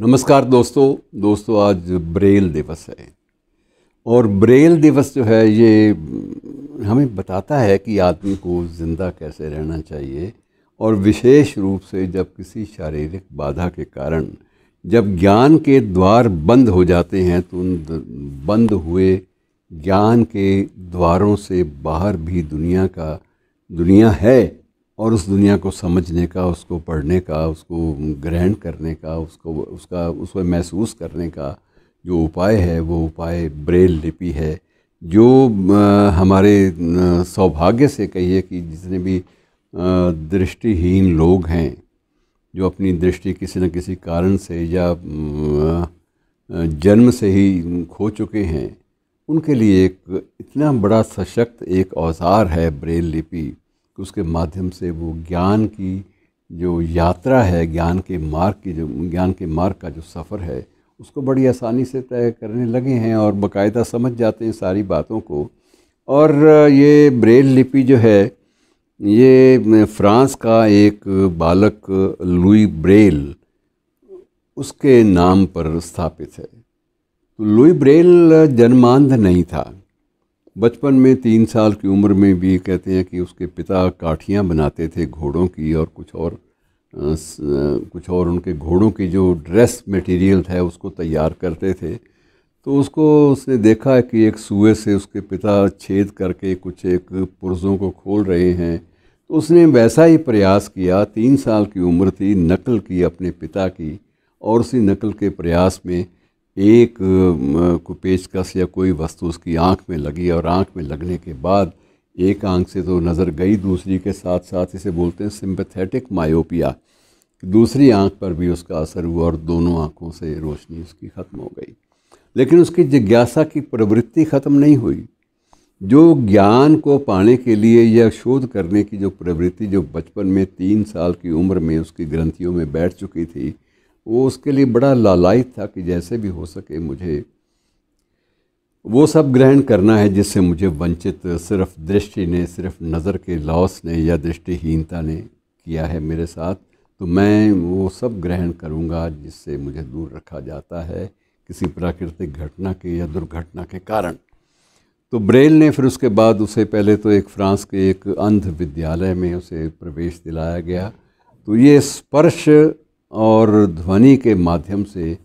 नमस्कार दोस्तों दोस्तों आज ब्रेल दिवस है और ब्रेल दिवस जो है ये हमें बताता है कि आदमी को ज़िंदा कैसे रहना चाहिए और विशेष रूप से जब किसी शारीरिक बाधा के कारण जब ज्ञान के द्वार बंद हो जाते हैं तो उन बंद हुए ज्ञान के द्वारों से बाहर भी दुनिया का दुनिया है और उस दुनिया को समझने का उसको पढ़ने का उसको ग्रहण करने का उसको उसका उसमें महसूस करने का जो उपाय है वो उपाय ब्रेल लिपि है जो हमारे सौभाग्य से कहिए कि जितने भी दृष्टिहीन लोग हैं जो अपनी दृष्टि किसी न किसी कारण से या जन्म से ही खो चुके हैं उनके लिए एक इतना बड़ा सशक्त एक औजार है ब्रेल लिपि कि उसके माध्यम से वो ज्ञान की जो यात्रा है ज्ञान के मार्ग की जो ज्ञान के मार्ग का जो सफ़र है उसको बड़ी आसानी से तय करने लगे हैं और बाकायदा समझ जाते हैं सारी बातों को और ये ब्रेल लिपि जो है ये फ्रांस का एक बालक लुई ब्रेल उसके नाम पर स्थापित है तो लुई ब्रेल जन्मांध नहीं था बचपन में तीन साल की उम्र में भी कहते हैं कि उसके पिता काठियाँ बनाते थे घोड़ों की और कुछ और कुछ और उनके घोड़ों की जो ड्रेस मटेरियल था उसको तैयार करते थे तो उसको उसने देखा कि एक सुए से उसके पिता छेद करके कुछ एक पुरजों को खोल रहे हैं तो उसने वैसा ही प्रयास किया तीन साल की उम्र थी नकल की अपने पिता की और उसी नकल के प्रयास में एक को पेचकस या कोई वस्तु उसकी आंख में लगी और आंख में लगने के बाद एक आंख से तो नज़र गई दूसरी के साथ साथ इसे बोलते हैं सिंपथेटिक मायोपिया दूसरी आंख पर भी उसका असर हुआ और दोनों आंखों से रोशनी उसकी ख़त्म हो गई लेकिन उसकी जिज्ञासा की प्रवृत्ति ख़त्म नहीं हुई जो ज्ञान को पाने के लिए या शोध करने की जो प्रवृत्ति जो बचपन में तीन साल की उम्र में उसकी ग्रंथियों में बैठ चुकी थी वो उसके लिए बड़ा लालाय था कि जैसे भी हो सके मुझे वो सब ग्रहण करना है जिससे मुझे वंचित सिर्फ दृष्टि ने सिर्फ नज़र के लॉस ने या दृष्टिहीनता ने किया है मेरे साथ तो मैं वो सब ग्रहण करूँगा जिससे मुझे दूर रखा जाता है किसी प्राकृतिक घटना के या दुर्घटना के कारण तो ब्रेल ने फिर उसके बाद उसे पहले तो एक फ्रांस के एक अंध विद्यालय में उसे प्रवेश दिलाया गया तो ये स्पर्श और ध्वनि के माध्यम से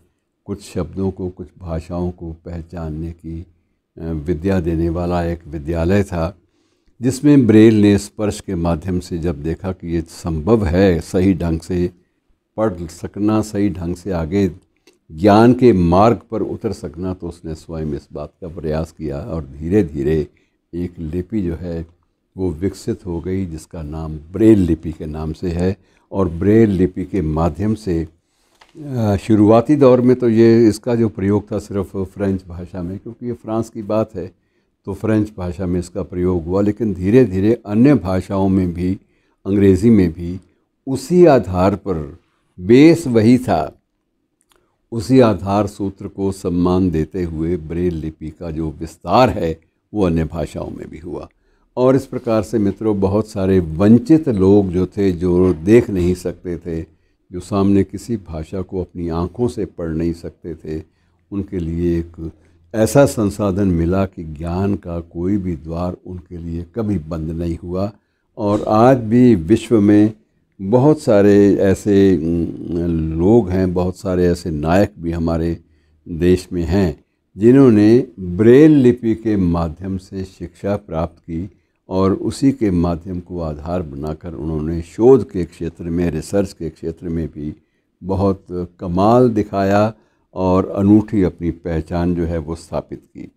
कुछ शब्दों को कुछ भाषाओं को पहचानने की विद्या देने वाला एक विद्यालय था जिसमें ब्रेल ने स्पर्श के माध्यम से जब देखा कि ये संभव है सही ढंग से पढ़ सकना सही ढंग से आगे ज्ञान के मार्ग पर उतर सकना तो उसने स्वयं इस बात का प्रयास किया और धीरे धीरे एक लिपि जो है वो विकसित हो गई जिसका नाम ब्रेल लिपि के नाम से है और ब्रेल लिपि के माध्यम से शुरुआती दौर में तो ये इसका जो प्रयोग था सिर्फ फ्रेंच भाषा में क्योंकि ये फ्रांस की बात है तो फ्रेंच भाषा में इसका प्रयोग हुआ लेकिन धीरे धीरे अन्य भाषाओं में भी अंग्रेज़ी में भी उसी आधार पर बेस वही था उसी आधार सूत्र को सम्मान देते हुए ब्रेल लिपि का जो विस्तार है वो अन्य भाषाओं में भी हुआ और इस प्रकार से मित्रों बहुत सारे वंचित लोग जो थे जो देख नहीं सकते थे जो सामने किसी भाषा को अपनी आँखों से पढ़ नहीं सकते थे उनके लिए एक ऐसा संसाधन मिला कि ज्ञान का कोई भी द्वार उनके लिए कभी बंद नहीं हुआ और आज भी विश्व में बहुत सारे ऐसे लोग हैं बहुत सारे ऐसे नायक भी हमारे देश में हैं जिन्होंने ब्रेल लिपि के माध्यम से शिक्षा प्राप्त की और उसी के माध्यम को आधार बनाकर उन्होंने शोध के क्षेत्र में रिसर्च के क्षेत्र में भी बहुत कमाल दिखाया और अनूठी अपनी पहचान जो है वो स्थापित की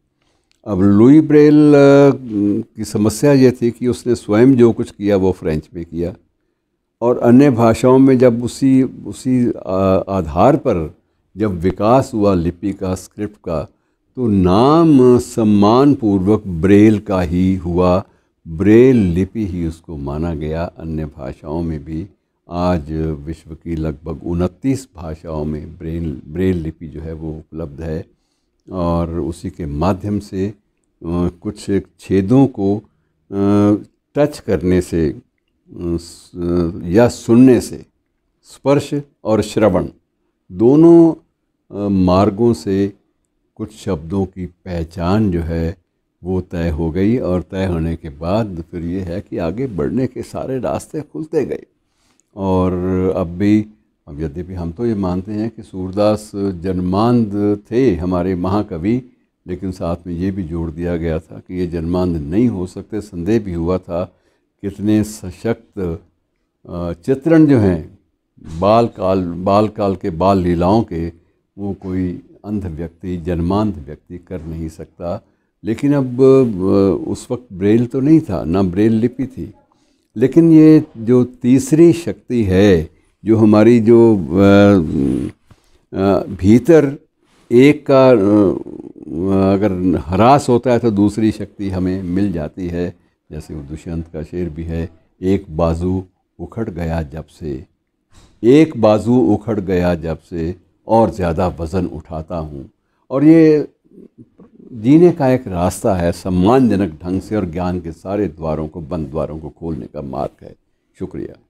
अब लुई ब्रेल की समस्या ये थी कि उसने स्वयं जो कुछ किया वो फ्रेंच में किया और अन्य भाषाओं में जब उसी उसी आधार पर जब विकास हुआ लिपि का स्क्रिप्ट का तो नाम सम्मानपूर्वक ब्रेल का ही हुआ ब्रेल लिपि ही उसको माना गया अन्य भाषाओं में भी आज विश्व की लगभग उनतीस भाषाओं में ब्रेल ब्रेल लिपि जो है वो उपलब्ध है और उसी के माध्यम से कुछ छेदों को टच करने से या सुनने से स्पर्श और श्रवण दोनों मार्गों से कुछ शब्दों की पहचान जो है वो तय हो गई और तय होने के बाद फिर ये है कि आगे बढ़ने के सारे रास्ते खुलते गए और अब भी अब यद्यपि हम तो ये मानते हैं कि सूरदास जन्मांध थे हमारे महाकवि लेकिन साथ में ये भी जोड़ दिया गया था कि ये जन्मांध नहीं हो सकते संदेह भी हुआ था कितने सशक्त चित्रण जो हैं बाल काल बाल काल के बाल लीलाओं के वो कोई अंध व्यक्ति जन्मांध व्यक्ति कर नहीं सकता लेकिन अब उस वक्त ब्रेल तो नहीं था ना ब्रेल लिपि थी लेकिन ये जो तीसरी शक्ति है जो हमारी जो भीतर एक का अगर हरास होता है तो दूसरी शक्ति हमें मिल जाती है जैसे वो दुष्यंत का शेर भी है एक बाजू उखड़ गया जब से एक बाजू उखड़ गया जब से और ज़्यादा वज़न उठाता हूँ और ये जीने का एक रास्ता है सम्मानजनक ढंग से और ज्ञान के सारे द्वारों को बंद द्वारों को खोलने का मार्ग है शुक्रिया